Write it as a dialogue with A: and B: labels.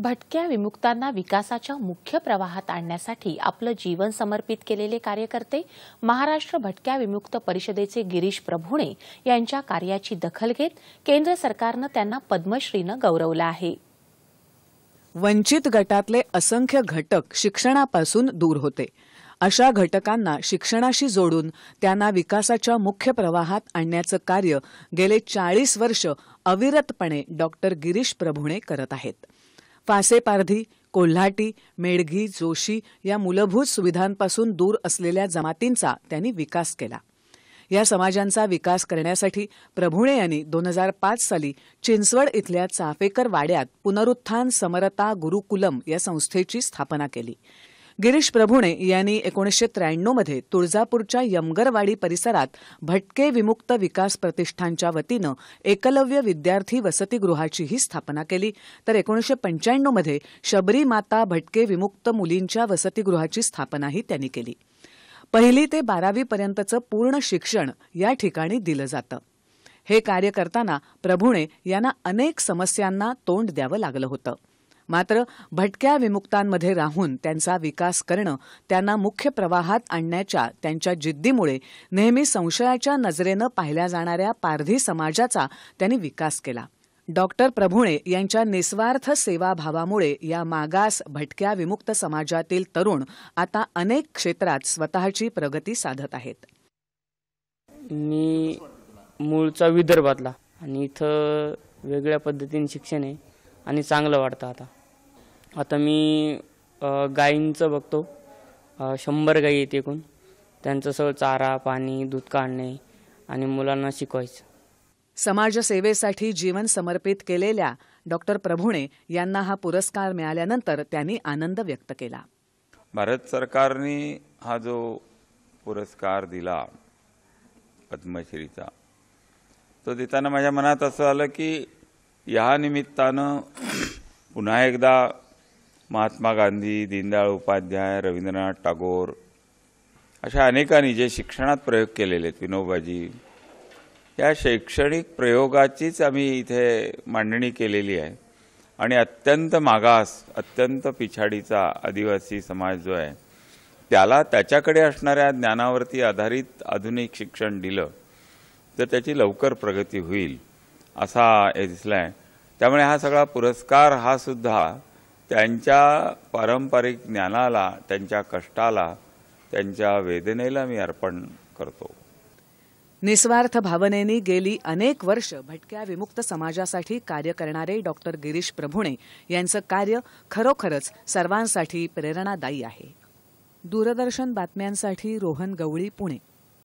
A: भटक्या विमुक्तांना विकासाच्या मुख्य प्रवाहात आणण्यासाठी आपलं जीवन समर्पित केलेले कार्यकर्ते महाराष्ट्र भटक्या विमुक्त परिषदेचे गिरीश प्रभुणे यांच्या कार्याची दखल घेत केंद्र सरकारनं त्यांना पद्मश्रीनं गौरवलं आहे वंचित गटातले असंख्य घटक शिक्षणापासून दूर होते अशा घटकांना शिक्षणाशी जोडून त्यांना विकासाच्या मुख्य प्रवाहात आणण्याचं कार्य गेले चाळीस वर्ष अविरतपणे डॉक्टर गिरीश प्रभुणे करत आहेत फासेपारधी कोल्हाटी मेडघी जोशी या मूलभूत सुविधांपासून दूर असलेल्या जमातींचा त्यांनी विकास केला या समाजांचा विकास करण्यासाठी प्रभुणे यांनी दोन हजार पाच साली चिंचवड इथल्या चाफेकर वाड्यात पुनरुत्थान समरता गुरुकुलम या संस्थेची स्थापना केली गिरीश प्रभुणे यांनी एकोणीसशे त्र्याण्णवमध्ये तुळजापूरच्या यमगरवाडी परिसरात भटके विमुक्त विकास प्रतिष्ठानच्या वतीनं एकलव्य विद्यार्थी वसतिगृहाचीही स्थापना केली तर एकोणीसशे पंच्याण्णवमध्ये शबरी माता भटके विमुक्त मुलींच्या वसतिगृहाची स्थापनाही त्यांनी केली पहिली ते बारावीपर्यंतचं पूर्ण शिक्षण या ठिकाणी दिलं जातं हे कार्य करताना प्रभुणे यांना अनेक समस्यांना तोंड द्यावं लागलं होतं मात्र भटक्या विमुक्तांमध्ये राहून त्यांचा विकास करणं त्यांना मुख्य प्रवाहात आणण्याच्या त्यांच्या जिद्दीमुळे नेहमी संशयाच्या नजरेनं पाहिल्या जाणाऱ्या पारधी समाजाचा त्यांनी विकास केला डॉक्टर प्रभुणे यांच्या निस्वार्थ सेवाभावामुळे या मागास भटक्या विमुक्त समाजातील तरुण आता अनेक क्षेत्रात स्वतःची प्रगती साधत आहेत मी
B: मूळचा विदर्भातला आणि इथं वेगळ्या पद्धतीने शिक्षण आहे आणि चांगलं वाटतं आता आता मी गायींचं बघतो शंभर गायी आहेत एकूण त्यांचं सगळं चारा पाणी दूध काढणे आणि मुलांना शिकवायचं
A: समाजसेवेसाठी जीवन समर्पित केलेल्या डॉक्टर प्रभुणे यांना हा पुरस्कार मिळाल्यानंतर त्यांनी आनंद व्यक्त केला
B: भारत सरकारने हा जो पुरस्कार दिला पद्मश्रीचा तो देताना माझ्या मनात असं आलं की या निमित्तानं पुन्हा एकदा महात्मा गांधी दीनदयाळ उपाध्याय रवींद्रनाथ टागोर अशा अनेकांनी जे शिक्षणात प्रयोग केलेले आहेत विनोबाजी या शैक्षणिक प्रयोगाचीच आम्ही इथे मांडणी केलेली आहे आणि अत्यंत मागास अत्यंत पिछाडीचा आदिवासी समाज जो आहे त्याला त्याच्याकडे असणाऱ्या ज्ञानावरती आधारित आधुनिक शिक्षण दिलं तर त्याची लवकर प्रगती होईल असा हे दिसला आहे त्यामुळे हा सगळा पुरस्कार हा सुद्धा त्यांच्या पारंपरिक ज्ञानाला त्यांच्या कष्टाला त्यांच्या वेदनेला मी अर्पण करतो
A: निस्वार्थ भावनेनी गेली अनेक वर्ष भटक्या विमुक्त समाजासाठी कार्य करणारे डॉक्टर गिरीश प्रभुणे यांचं कार्य खरोखरच सर्वांसाठी प्रेरणादायी आहे दूरदर्शन बातम्यांसाठी रोहन गवळी पुणे